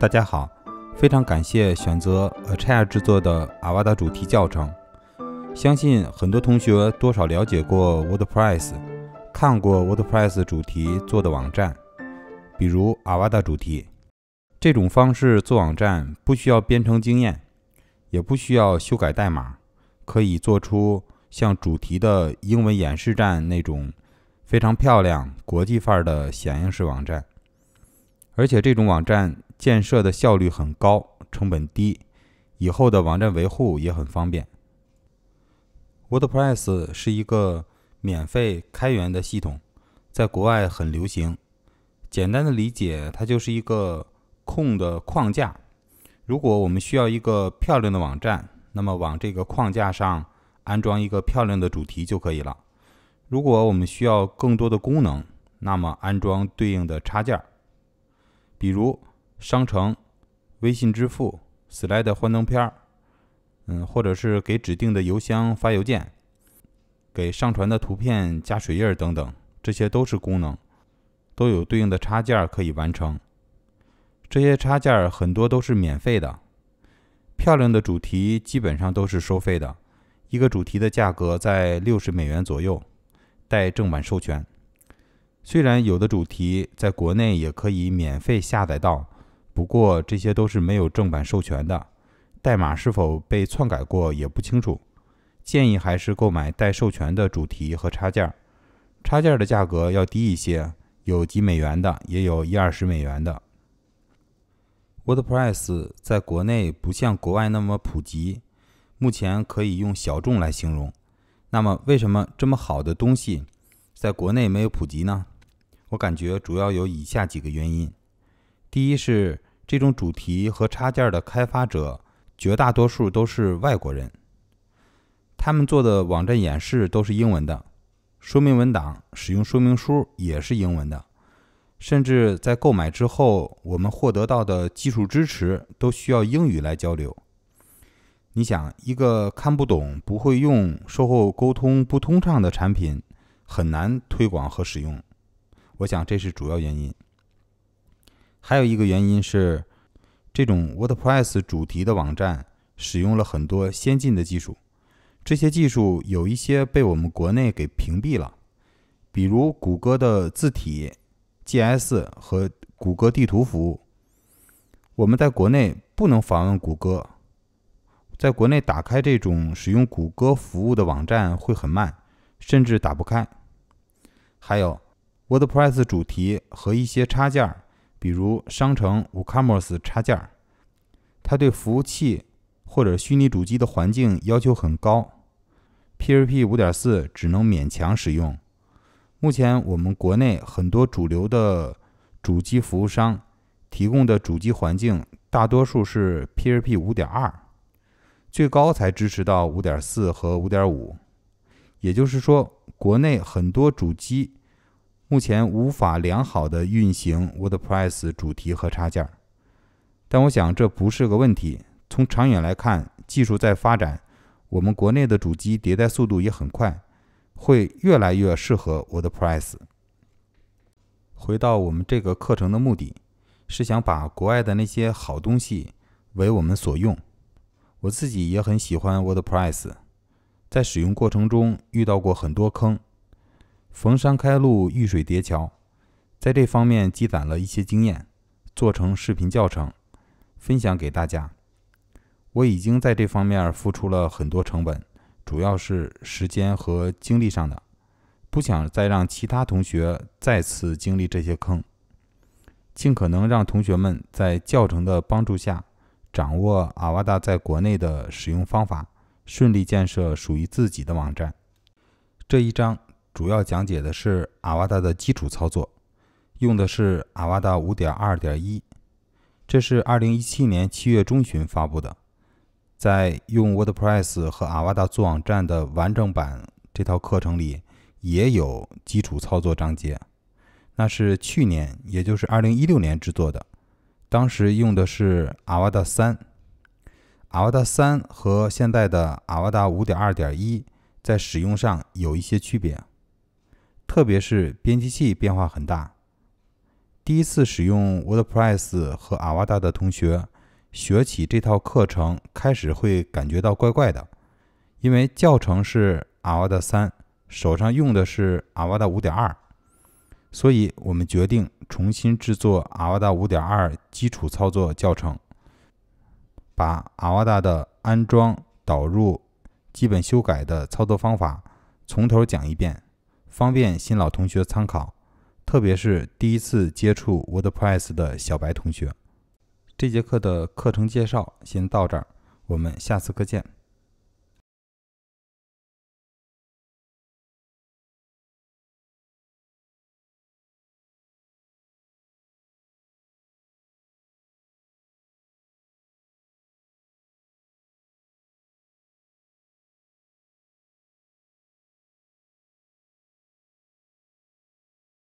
大家好，非常感谢选择 A Chair 制作的阿瓦达主题教程。相信很多同学多少了解过 WordPress，看过 WordPress 主题做的网站，比如阿瓦达主题。这种方式做网站不需要编程经验，也不需要修改代码，可以做出像主题的英文演示站那种非常漂亮、国际范儿的响应式网站。而且这种网站建设的效率很高，成本低，以后的网站维护也很方便。WordPress 是一个免费开源的系统，在国外很流行。简单的理解，它就是一个空的框架。如果我们需要一个漂亮的网站，那么往这个框架上安装一个漂亮的主题就可以了。如果我们需要更多的功能，那么安装对应的插件。比如商城、微信支付、slide 幻灯片儿，嗯，或者是给指定的邮箱发邮件，给上传的图片加水印儿等等，这些都是功能，都有对应的插件可以完成。这些插件很多都是免费的，漂亮的主题基本上都是收费的，一个主题的价格在六十美元左右，带正版授权。虽然有的主题在国内也可以免费下载到，不过这些都是没有正版授权的，代码是否被篡改过也不清楚。建议还是购买带授权的主题和插件，插件的价格要低一些，有几美元的，也有一二十美元的。WordPress 在国内不像国外那么普及，目前可以用小众来形容。那么为什么这么好的东西在国内没有普及呢？我感觉主要有以下几个原因：第一是这种主题和插件的开发者绝大多数都是外国人，他们做的网站演示都是英文的，说明文档、使用说明书也是英文的，甚至在购买之后，我们获得到的技术支持都需要英语来交流。你想，一个看不懂、不会用、售后沟通不通畅的产品，很难推广和使用。我想这是主要原因。还有一个原因是，这种 WordPress 主题的网站使用了很多先进的技术，这些技术有一些被我们国内给屏蔽了，比如谷歌的字体 GS 和谷歌地图服务。我们在国内不能访问谷歌，在国内打开这种使用谷歌服务的网站会很慢，甚至打不开。还有。WordPress 主题和一些插件，比如商城 WooCommerce 插件，它对服务器或者虚拟主机的环境要求很高。PHP 五点四只能勉强使用。目前我们国内很多主流的主机服务商提供的主机环境，大多数是 PHP 五点二，最高才支持到五点四和五点五。也就是说，国内很多主机。目前无法良好的运行 WordPress 主题和插件，但我想这不是个问题。从长远来看，技术在发展，我们国内的主机迭代速度也很快，会越来越适合 WordPress。回到我们这个课程的目的，是想把国外的那些好东西为我们所用。我自己也很喜欢 WordPress，在使用过程中遇到过很多坑。逢山开路，遇水叠桥，在这方面积攒了一些经验，做成视频教程分享给大家。我已经在这方面付出了很多成本，主要是时间和精力上的，不想再让其他同学再次经历这些坑。尽可能让同学们在教程的帮助下掌握阿瓦达在国内的使用方法，顺利建设属于自己的网站。这一章。主要讲解的是阿瓦达的基础操作，用的是阿瓦达五点二点一，这是二零一七年七月中旬发布的。在用 WordPress 和阿瓦达做网站的完整版这套课程里，也有基础操作章节。那是去年，也就是二零一六年制作的，当时用的是阿瓦达三。阿瓦达三和现在的阿瓦达五点二点一在使用上有一些区别。特别是编辑器变化很大，第一次使用 WordPress 和阿瓦达的同学，学起这套课程开始会感觉到怪怪的，因为教程是阿瓦达三，手上用的是阿瓦达五点二，所以我们决定重新制作阿瓦达五点二基础操作教程，把阿瓦达的安装、导入、基本修改的操作方法从头讲一遍。方便新老同学参考，特别是第一次接触 WordPress 的小白同学。这节课的课程介绍先到这儿，我们下次课见。